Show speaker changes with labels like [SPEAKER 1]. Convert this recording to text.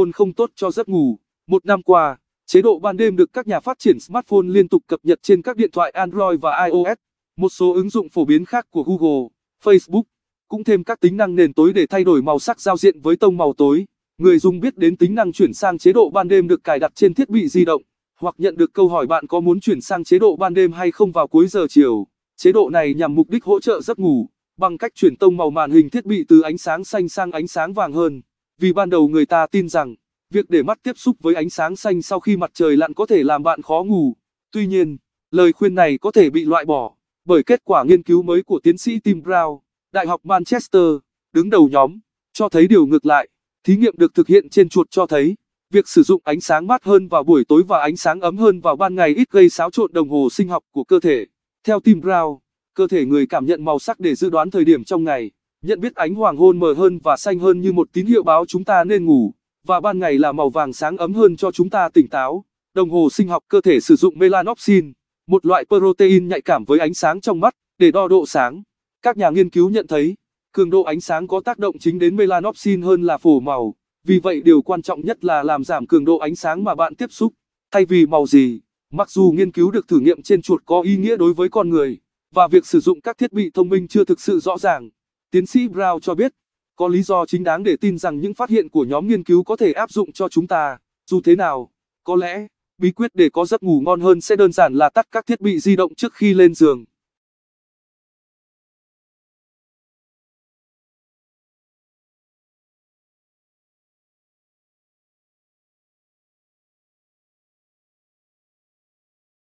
[SPEAKER 1] smartphone không tốt cho giấc ngủ. Một năm qua, chế độ ban đêm được các nhà phát triển smartphone liên tục cập nhật trên các điện thoại Android và iOS. Một số ứng dụng phổ biến khác của Google, Facebook cũng thêm các tính năng nền tối để thay đổi màu sắc giao diện với tông màu tối. Người dùng biết đến tính năng chuyển sang chế độ ban đêm được cài đặt trên thiết bị di động hoặc nhận được câu hỏi bạn có muốn chuyển sang chế độ ban đêm hay không vào cuối giờ chiều. Chế độ này nhằm mục đích hỗ trợ giấc ngủ bằng cách chuyển tông màu màn hình thiết bị từ ánh sáng xanh sang ánh sáng vàng hơn vì ban đầu người ta tin rằng, việc để mắt tiếp xúc với ánh sáng xanh sau khi mặt trời lặn có thể làm bạn khó ngủ. Tuy nhiên, lời khuyên này có thể bị loại bỏ, bởi kết quả nghiên cứu mới của tiến sĩ Tim Brown, Đại học Manchester, đứng đầu nhóm, cho thấy điều ngược lại. Thí nghiệm được thực hiện trên chuột cho thấy, việc sử dụng ánh sáng mát hơn vào buổi tối và ánh sáng ấm hơn vào ban ngày ít gây xáo trộn đồng hồ sinh học của cơ thể. Theo Tim Brown, cơ thể người cảm nhận màu sắc để dự đoán thời điểm trong ngày. Nhận biết ánh hoàng hôn mờ hơn và xanh hơn như một tín hiệu báo chúng ta nên ngủ, và ban ngày là màu vàng sáng ấm hơn cho chúng ta tỉnh táo. Đồng hồ sinh học cơ thể sử dụng melanopsin, một loại protein nhạy cảm với ánh sáng trong mắt, để đo độ sáng. Các nhà nghiên cứu nhận thấy, cường độ ánh sáng có tác động chính đến melanopsin hơn là phổ màu. Vì vậy điều quan trọng nhất là làm giảm cường độ ánh sáng mà bạn tiếp xúc, thay vì màu gì. Mặc dù nghiên cứu được thử nghiệm trên chuột có ý nghĩa đối với con người, và việc sử dụng các thiết bị thông minh chưa thực sự rõ ràng. Tiến sĩ Brown cho biết, có lý do chính đáng để tin rằng những phát hiện của nhóm nghiên cứu có thể áp dụng cho chúng ta. Dù thế nào, có lẽ, bí quyết để có giấc ngủ ngon hơn sẽ đơn giản là tắt các thiết bị di động trước khi lên giường.